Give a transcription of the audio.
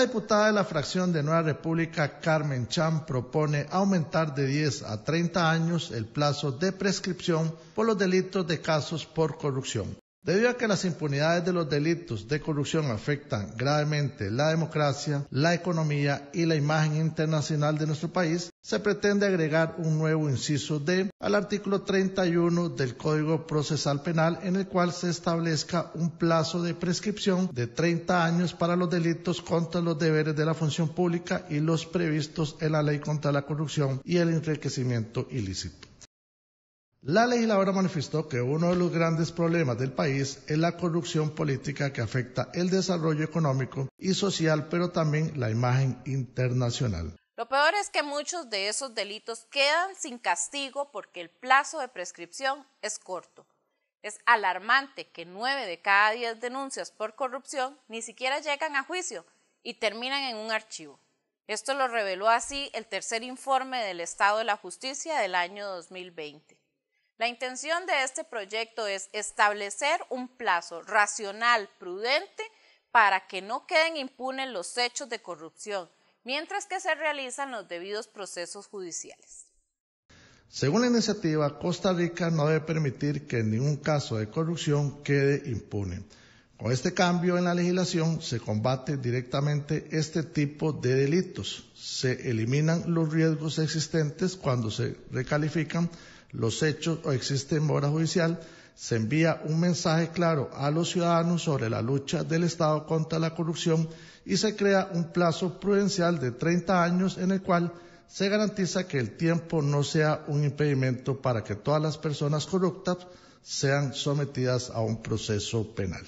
La diputada de la fracción de Nueva República, Carmen Chan, propone aumentar de 10 a 30 años el plazo de prescripción por los delitos de casos por corrupción. Debido a que las impunidades de los delitos de corrupción afectan gravemente la democracia, la economía y la imagen internacional de nuestro país, se pretende agregar un nuevo inciso D al artículo 31 del Código Procesal Penal en el cual se establezca un plazo de prescripción de 30 años para los delitos contra los deberes de la función pública y los previstos en la Ley contra la Corrupción y el Enriquecimiento Ilícito. La legisladora manifestó que uno de los grandes problemas del país es la corrupción política que afecta el desarrollo económico y social, pero también la imagen internacional. Lo peor es que muchos de esos delitos quedan sin castigo porque el plazo de prescripción es corto. Es alarmante que nueve de cada diez denuncias por corrupción ni siquiera llegan a juicio y terminan en un archivo. Esto lo reveló así el tercer informe del Estado de la Justicia del año 2020. La intención de este proyecto es establecer un plazo racional, prudente, para que no queden impunes los hechos de corrupción, mientras que se realizan los debidos procesos judiciales. Según la iniciativa, Costa Rica no debe permitir que ningún caso de corrupción quede impune. Con este cambio en la legislación se combate directamente este tipo de delitos. Se eliminan los riesgos existentes cuando se recalifican los hechos o existen mora judicial, se envía un mensaje claro a los ciudadanos sobre la lucha del Estado contra la corrupción y se crea un plazo prudencial de 30 años en el cual se garantiza que el tiempo no sea un impedimento para que todas las personas corruptas sean sometidas a un proceso penal.